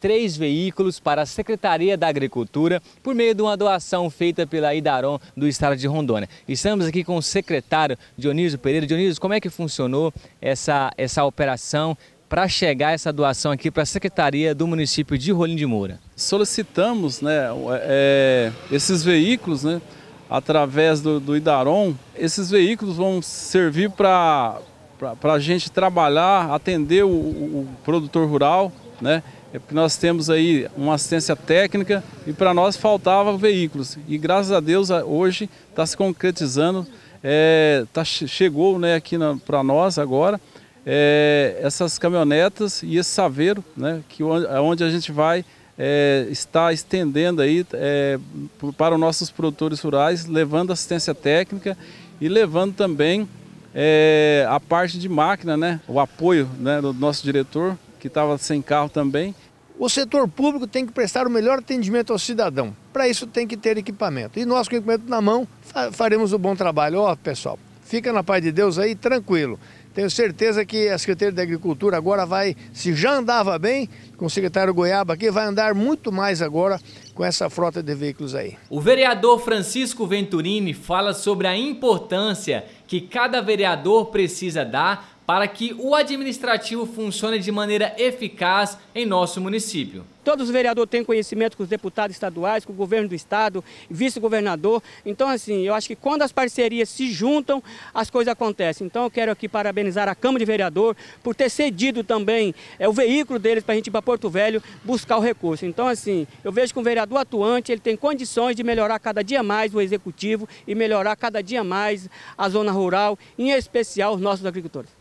três veículos para a Secretaria da Agricultura por meio de uma doação feita pela Idaron do estado de Rondônia. Estamos aqui com o secretário Dionísio Pereira. Dionísio, como é que funcionou essa, essa operação para chegar essa doação aqui para a Secretaria do município de Rolim de Moura? Solicitamos né, é, esses veículos né, através do, do Idaron. Esses veículos vão servir para a gente trabalhar, atender o, o produtor rural, né? é porque nós temos aí uma assistência técnica e para nós faltava veículos. E graças a Deus hoje está se concretizando, é, tá, chegou né, aqui para nós agora é, essas caminhonetas e esse saveiro, né, que onde, é onde a gente vai é, estendendo aí é, para os nossos produtores rurais, levando assistência técnica e levando também é, a parte de máquina, né, o apoio né, do nosso diretor, que estava sem carro também. O setor público tem que prestar o melhor atendimento ao cidadão. Para isso tem que ter equipamento. E nós, com o equipamento na mão, faremos o um bom trabalho. Ó, oh, pessoal, fica na paz de Deus aí, tranquilo. Tenho certeza que a Secretaria da Agricultura agora vai, se já andava bem, com o secretário Goiaba aqui, vai andar muito mais agora com essa frota de veículos aí. O vereador Francisco Venturini fala sobre a importância que cada vereador precisa dar para que o administrativo funcione de maneira eficaz em nosso município. Todos os vereadores têm conhecimento com os deputados estaduais, com o governo do estado, vice-governador. Então, assim, eu acho que quando as parcerias se juntam, as coisas acontecem. Então, eu quero aqui parabenizar a Câmara de Vereador por ter cedido também é, o veículo deles para a gente ir para Porto Velho buscar o recurso. Então, assim, eu vejo que um vereador atuante ele tem condições de melhorar cada dia mais o executivo e melhorar cada dia mais a zona rural, em especial os nossos agricultores.